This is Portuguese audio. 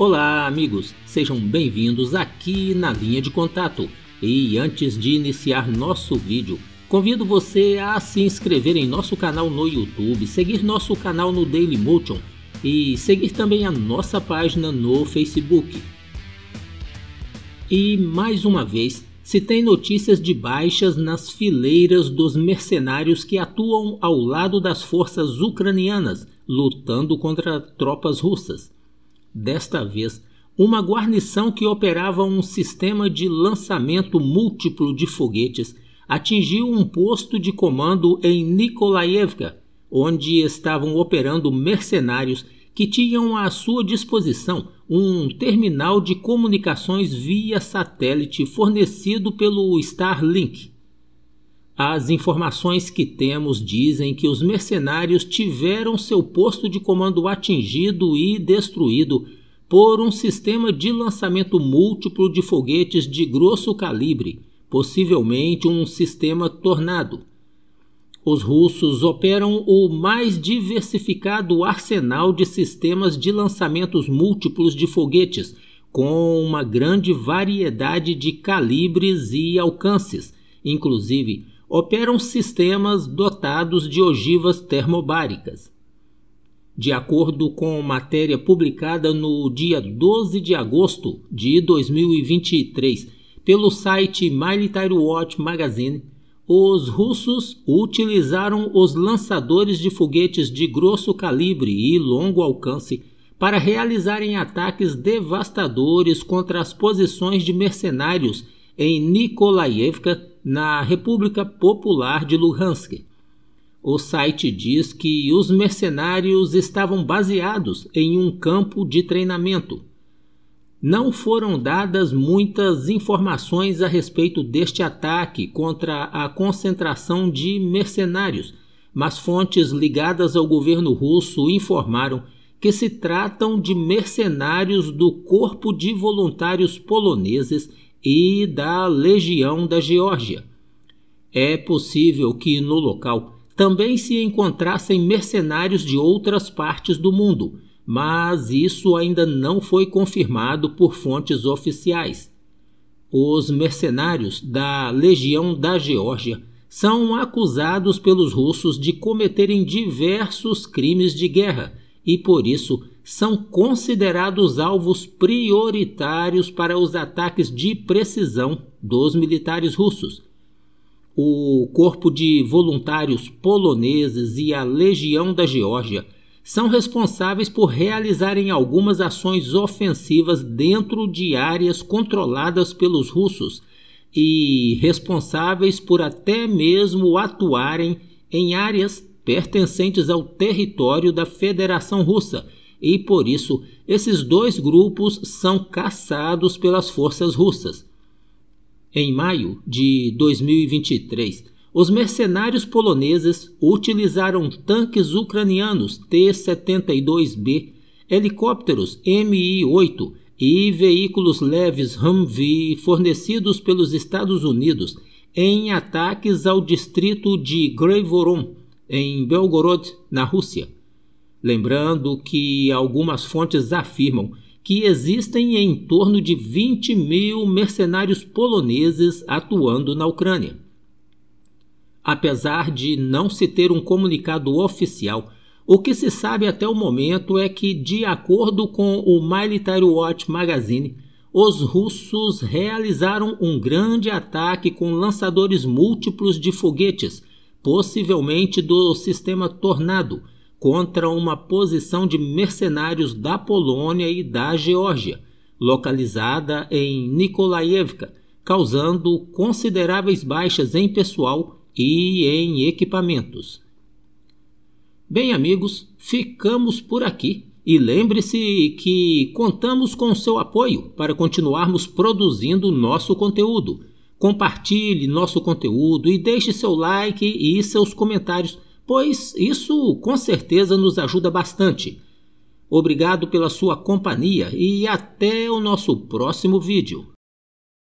Olá, amigos! Sejam bem-vindos aqui na linha de contato. E antes de iniciar nosso vídeo, convido você a se inscrever em nosso canal no YouTube, seguir nosso canal no Dailymotion e seguir também a nossa página no Facebook. E mais uma vez, se tem notícias de baixas nas fileiras dos mercenários que atuam ao lado das forças ucranianas, lutando contra tropas russas desta vez, uma guarnição que operava um sistema de lançamento múltiplo de foguetes atingiu um posto de comando em Nikolaevka, onde estavam operando mercenários que tinham à sua disposição um terminal de comunicações via satélite fornecido pelo Starlink. As informações que temos dizem que os mercenários tiveram seu posto de comando atingido e destruído por um sistema de lançamento múltiplo de foguetes de grosso calibre, possivelmente um sistema tornado. Os russos operam o mais diversificado arsenal de sistemas de lançamentos múltiplos de foguetes, com uma grande variedade de calibres e alcances, inclusive operam sistemas dotados de ogivas termobáricas. De acordo com matéria publicada no dia 12 de agosto de 2023 pelo site Military Watch Magazine, os russos utilizaram os lançadores de foguetes de grosso calibre e longo alcance para realizarem ataques devastadores contra as posições de mercenários em Nikolaevka na República Popular de Luhansk. O site diz que os mercenários estavam baseados em um campo de treinamento. Não foram dadas muitas informações a respeito deste ataque contra a concentração de mercenários, mas fontes ligadas ao governo russo informaram que se tratam de mercenários do Corpo de Voluntários Poloneses e da Legião da Geórgia. É possível que no local também se encontrassem mercenários de outras partes do mundo, mas isso ainda não foi confirmado por fontes oficiais. Os mercenários da Legião da Geórgia são acusados pelos russos de cometerem diversos crimes de guerra e, por isso, são considerados alvos prioritários para os ataques de precisão dos militares russos. O Corpo de Voluntários Poloneses e a Legião da Geórgia são responsáveis por realizarem algumas ações ofensivas dentro de áreas controladas pelos russos e responsáveis por até mesmo atuarem em áreas pertencentes ao território da Federação Russa e por isso esses dois grupos são caçados pelas forças russas. Em maio de 2023, os mercenários poloneses utilizaram tanques ucranianos T-72B, helicópteros Mi-8 e veículos leves Humvee fornecidos pelos Estados Unidos em ataques ao distrito de Grevoron, em Belgorod, na Rússia. Lembrando que algumas fontes afirmam que existem em torno de 20 mil mercenários poloneses atuando na Ucrânia. Apesar de não se ter um comunicado oficial, o que se sabe até o momento é que, de acordo com o Military Watch Magazine, os russos realizaram um grande ataque com lançadores múltiplos de foguetes, possivelmente do sistema Tornado contra uma posição de mercenários da Polônia e da Geórgia, localizada em Nikolaevka, causando consideráveis baixas em pessoal e em equipamentos. Bem, amigos, ficamos por aqui e lembre-se que contamos com seu apoio para continuarmos produzindo nosso conteúdo. Compartilhe nosso conteúdo e deixe seu like e seus comentários pois isso com certeza nos ajuda bastante. Obrigado pela sua companhia e até o nosso próximo vídeo.